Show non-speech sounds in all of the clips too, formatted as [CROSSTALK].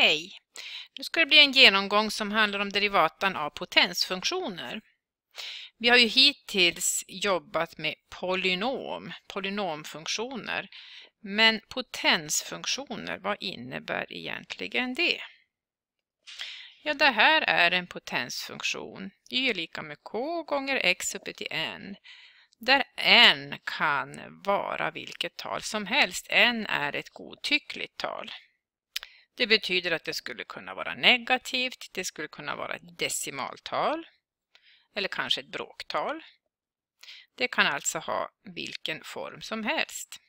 Hej! Nu ska det bli en genomgång som handlar om derivatan av potensfunktioner. Vi har ju hittills jobbat med polynom, polynomfunktioner. Men potensfunktioner, vad innebär egentligen det? Ja, det här är en potensfunktion. y är lika med k gånger x uppe till n. Där n kan vara vilket tal som helst. n är ett godtyckligt tal. Det betyder att det skulle kunna vara negativt, det skulle kunna vara ett decimaltal eller kanske ett bråktal. Det kan alltså ha vilken form som helst.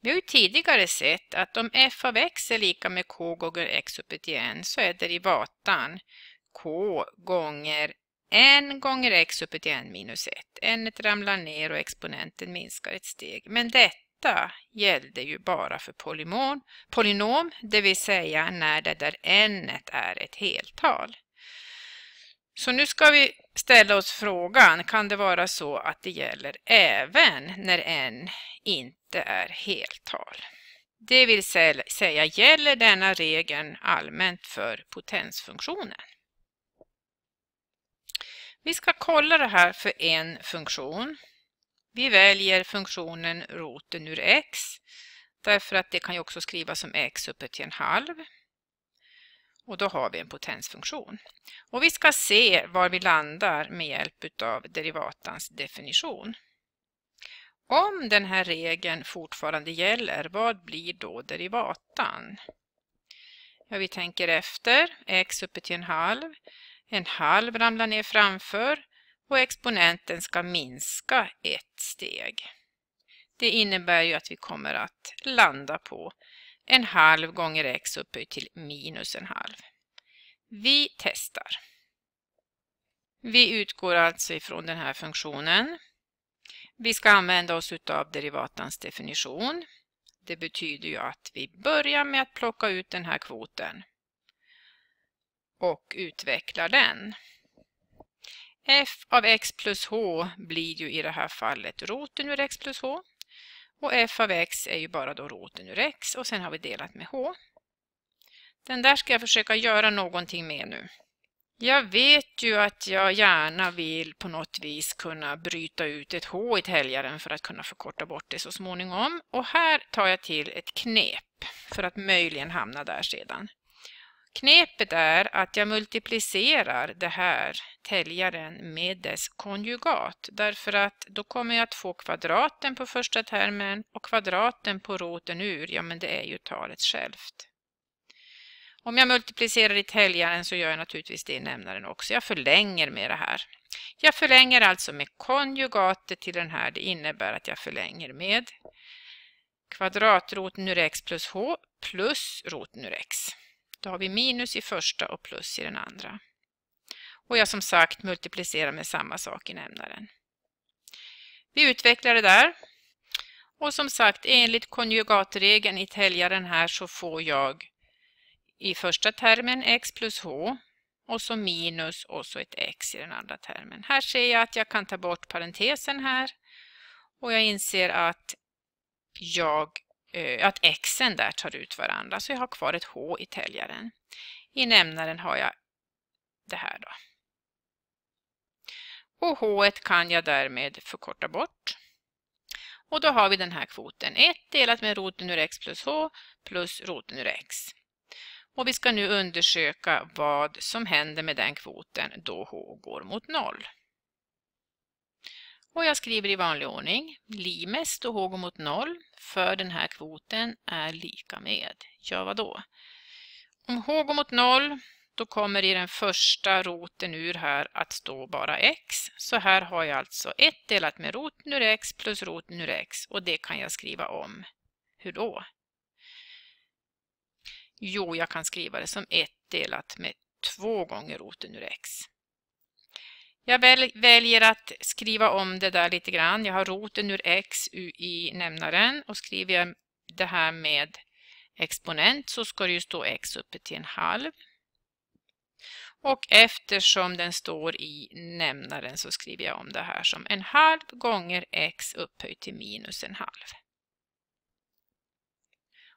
Vi har tidigare sett att om f av x är lika med k gånger x uppåt i n så är derivatan k gånger n gånger x uppåt i n minus 1. n ramlar ner och exponenten minskar ett steg. Men detta detta gällde ju bara för polymon, polynom, det vill säga när det där n är ett heltal. Så nu ska vi ställa oss frågan, kan det vara så att det gäller även när n inte är heltal? Det vill säga, gäller denna regeln allmänt för potensfunktionen? Vi ska kolla det här för en funktion vi väljer funktionen roten ur x därför att det kan ju också skrivas som x uppe till en halv. Och då har vi en potensfunktion. Och vi ska se var vi landar med hjälp av derivatans definition. Om den här regeln fortfarande gäller, vad blir då derivatan? Ja, vi tänker efter. x uppe till en halv. En halv ramlar ner framför och exponenten ska minska ett steg. Det innebär ju att vi kommer att landa på en halv gånger x upphöjt till minus en halv. Vi testar. Vi utgår alltså ifrån den här funktionen. Vi ska använda oss av derivatans definition. Det betyder ju att vi börjar med att plocka ut den här kvoten och utvecklar den f av x plus h blir ju i det här fallet roten ur x plus h. Och f av x är ju bara då roten ur x och sen har vi delat med h. Den där ska jag försöka göra någonting med nu. Jag vet ju att jag gärna vill på något vis kunna bryta ut ett H i täljaren för att kunna förkorta bort det så småningom. Och här tar jag till ett knep för att möjligen hamna där sedan. Knepet är att jag multiplicerar det här täljaren med dess konjugat därför att då kommer jag att få kvadraten på första termen och kvadraten på roten ur, ja men det är ju talet självt. Om jag multiplicerar i täljaren så gör jag naturligtvis det i nämnaren också. Jag förlänger med det här. Jag förlänger alltså med konjugatet till den här. Det innebär att jag förlänger med kvadratroten ur x plus h plus roten ur x. Då har vi minus i första och plus i den andra. Och jag som sagt multiplicerar med samma sak i nämnaren. Vi utvecklar det där. Och som sagt, enligt konjugatregeln i täljaren här så får jag i första termen x plus h och så minus och så ett x i den andra termen. Här ser jag att jag kan ta bort parentesen här och jag inser att jag Eh, att xen där tar ut varandra, så jag har kvar ett h i täljaren. I nämnaren har jag det här då. Och h kan jag därmed förkorta bort. Och då har vi den här kvoten 1 delat med roten ur x plus h plus roten ur x. Och vi ska nu undersöka vad som händer med den kvoten då h går mot 0. Och jag skriver i vanlig ordning. Limes och håg mot 0 för den här kvoten är lika med, ja vad då? Om h går mot 0 då kommer i den första roten ur här att stå bara x. Så här har jag alltså 1 delat med roten ur x plus roten ur x och det kan jag skriva om. Hur då? Jo, jag kan skriva det som 1 delat med 2 gånger roten ur x. Jag väl, väljer att skriva om det där lite grann. Jag har roten ur x i nämnaren och skriver jag det här med exponent så ska det ju stå x uppe till en halv. Och eftersom den står i nämnaren så skriver jag om det här som en halv gånger x upphöjt till minus en halv.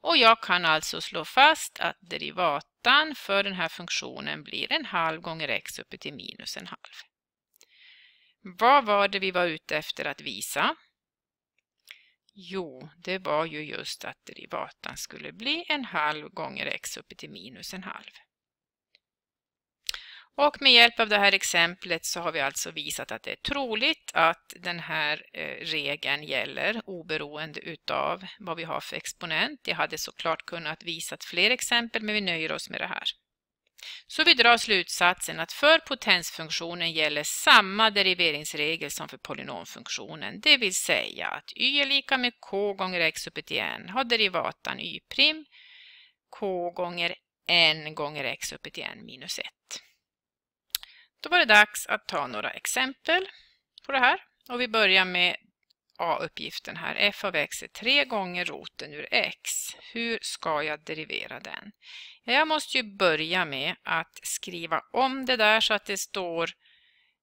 Och jag kan alltså slå fast att derivatan för den här funktionen blir en halv gånger x upphöjt till minus en halv. Vad var det vi var ute efter att visa? Jo, det var ju just att derivatan skulle bli en halv gånger x uppe till minus en halv. Och med hjälp av det här exemplet så har vi alltså visat att det är troligt att den här eh, regeln gäller oberoende av vad vi har för exponent. Jag hade såklart kunnat visa fler exempel men vi nöjer oss med det här. Så vi drar slutsatsen att för potensfunktionen gäller samma deriveringsregel som för polynomfunktionen, det vill säga att y är lika med k gånger x uppåt till n har derivatan y' prim k gånger n gånger x uppåt till n minus 1. Då var det dags att ta några exempel på det här och vi börjar med A-uppgiften här. f av x är tre gånger roten ur x. Hur ska jag derivera den? Jag måste ju börja med att skriva om det där så att det står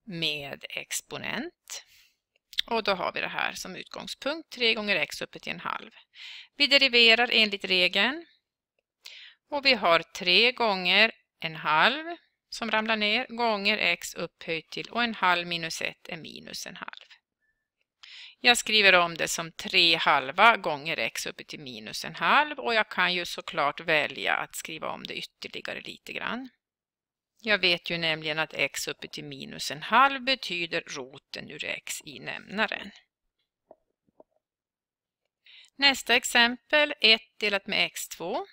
med exponent. Och då har vi det här som utgångspunkt, 3 gånger x uppe till en halv. Vi deriverar enligt regeln. Och vi har 3 gånger en halv som ramlar ner, gånger x upphöjt till och en halv minus 1 är minus en halv. Jag skriver om det som 3 halva gånger x uppe till minus en halv och jag kan ju såklart välja att skriva om det ytterligare lite grann. Jag vet ju nämligen att x uppe till minus en halv betyder roten ur x i nämnaren. Nästa exempel, 1 delat med x2.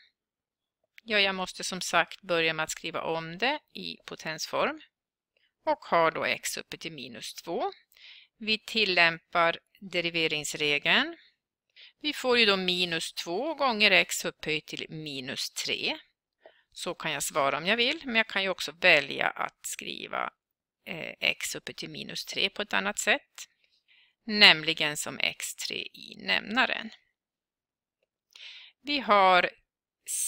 Ja, jag måste som sagt börja med att skriva om det i potensform och har då x uppe till minus 2. Vi tillämpar deriveringsregeln. Vi får ju då minus 2 gånger x upphöjt till minus 3. Så kan jag svara om jag vill, men jag kan ju också välja att skriva eh, x upphöjt till minus 3 på ett annat sätt. Nämligen som x3 i nämnaren. Vi har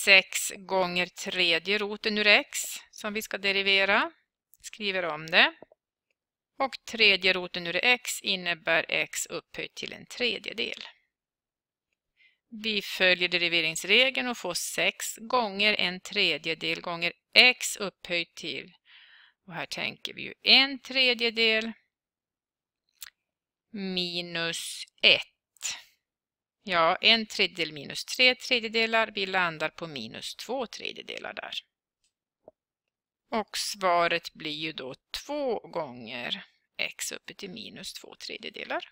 6 gånger tredje roten ur x som vi ska derivera. Skriver om det. Och tredje roten ur x innebär x upphöjt till en tredjedel. Vi följer deriveringsregeln och får 6 gånger en tredjedel gånger x upphöjt till, och här tänker vi ju en tredjedel minus 1. Ja, en tredjedel minus tre tredjedelar, vi landar på minus två tredjedelar där. Och svaret blir ju då två gånger x uppe till minus två tredjedelar.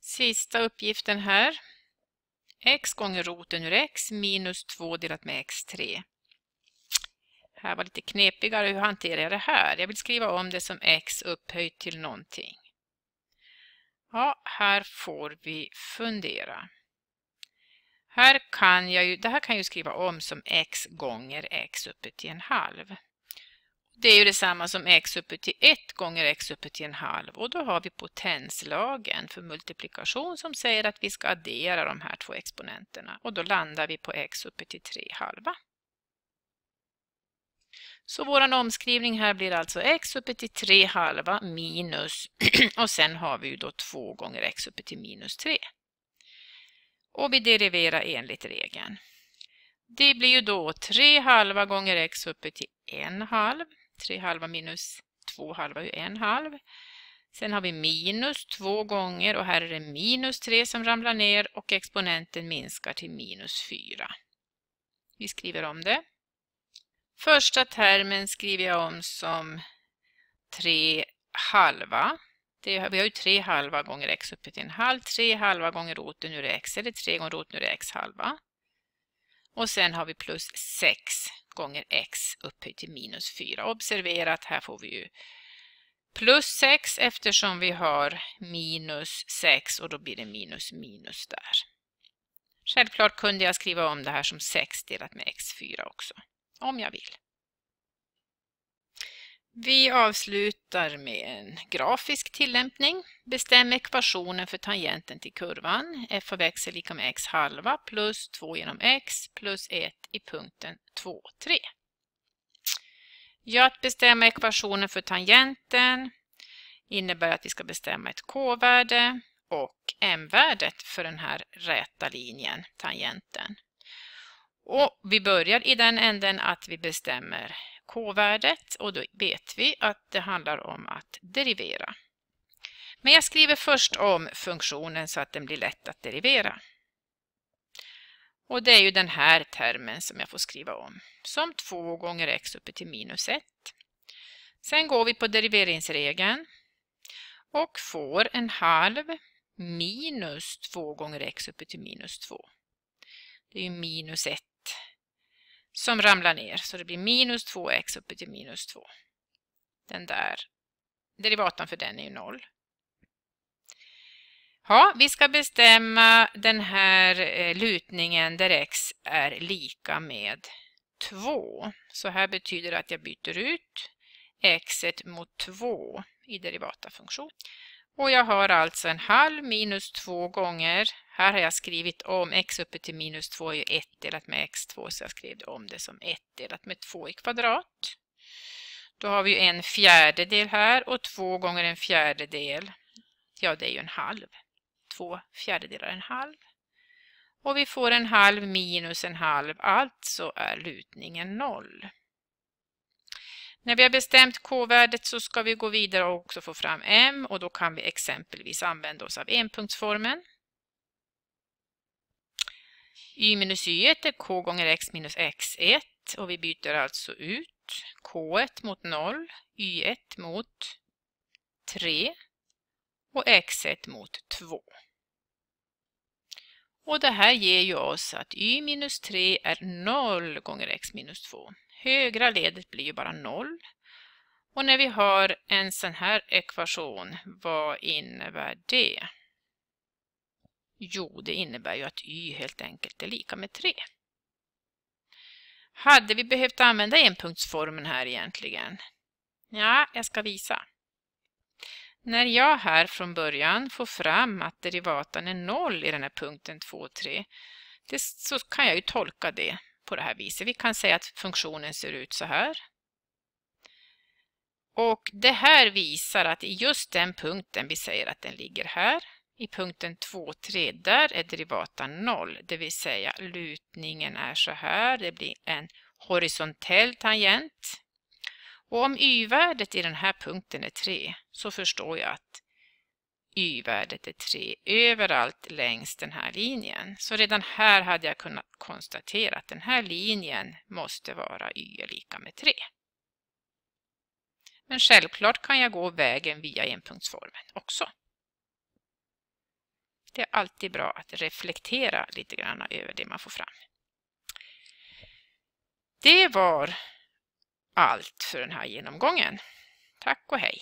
Sista uppgiften här. x gånger roten ur x minus 2 delat med x3. Här var lite knepigare, hur hanterar jag det här? Jag vill skriva om det som x upphöjt till någonting. Ja, här får vi fundera. Här kan jag ju, det här kan jag skriva om som x gånger x uppe till en halv. Det är ju detsamma som x upphöjt till 1 gånger x upphöjt till en halv och då har vi potenslagen för multiplikation som säger att vi ska addera de här två exponenterna och då landar vi på x upphöjt till 3 halva. Så vår omskrivning här blir alltså x uppe till 3 halva minus [CLEARS THROAT] och sen har vi ju då 2 gånger x uppe till minus 3. Och vi deriverar enligt regeln. Det blir ju då 3 halva gånger x uppe till 1 halv 3 halva minus 2 halva är ju en halv. Sen har vi minus två gånger och här är det minus 3 som ramlar ner och exponenten minskar till minus 4. Vi skriver om det. Första termen skriver jag om som 3 halva. Det, vi har ju 3 halva gånger x uppe till en halv. 3 halva gånger roten ur x, eller 3 gånger roten ur x halva. Och sen har vi plus 6 gånger x upphöjt till minus 4. Observera att här får vi ju plus 6 eftersom vi har minus 6 och då blir det minus minus där. Självklart kunde jag skriva om det här som 6 delat med x4 också, om jag vill. Vi avslutar med en grafisk tillämpning. Bestäm ekvationen för tangenten till kurvan. f av x är lika med x halva plus 2 genom x plus 1 i punkten 2, 3. Ja, att bestämma ekvationen för tangenten innebär att vi ska bestämma ett k-värde och m-värdet för den här räta linjen, tangenten. Och vi börjar i den änden att vi bestämmer k-värdet och då vet vi att det handlar om att derivera. Men jag skriver först om funktionen så att den blir lätt att derivera. Och det är ju den här termen som jag får skriva om, som 2 gånger x uppe till minus 1. Sen går vi på deriveringsregeln och får en halv minus 2 gånger x uppe till minus 2. Det är ju minus 1 som ramlar ner. Så det blir minus 2x uppe till minus 2. Den där derivatan för den är ju 0. Ja, vi ska bestämma den här eh, lutningen där x är lika med 2. Så här betyder det att jag byter ut x mot 2 i derivatafunktion. Och jag har alltså en halv minus 2 gånger här har jag skrivit om x uppe till minus 2 är ju 1 delat med x2 så jag skrev om det som 1 delat med 2 i kvadrat. Då har vi ju en fjärdedel här och 2 gånger en fjärdedel, ja det är ju en halv. 2 fjärdedelar en halv. Och vi får en halv minus en halv, alltså är lutningen 0. När vi har bestämt k-värdet så ska vi gå vidare och också få fram m och då kan vi exempelvis använda oss av enpunktsformen y minus y är k gånger x minus x1 och vi byter alltså ut k1 mot 0, y1 mot 3 och x1 mot 2. Och det här ger ju oss att y minus 3 är 0 gånger x minus 2. Högra ledet blir ju bara 0. Och när vi har en sån här ekvation, vad innebär det? Jo, det innebär ju att y helt enkelt är lika med 3. Hade vi behövt använda enpunktsformen här egentligen? Ja, jag ska visa. När jag här från början får fram att derivatan är 0 i den här punkten 2, 3 det, så kan jag ju tolka det på det här viset. Vi kan säga att funktionen ser ut så här. Och det här visar att i just den punkten vi säger att den ligger här i punkten 2.3 där är derivata 0, det vill säga lutningen är så här, det blir en horisontell tangent. Och om y-värdet i den här punkten är 3 så förstår jag att y-värdet är 3 överallt längs den här linjen. Så redan här hade jag kunnat konstatera att den här linjen måste vara y är lika med 3. Men självklart kan jag gå vägen via enpunktsformen också. Det är alltid bra att reflektera lite grann över det man får fram. Det var allt för den här genomgången. Tack och hej!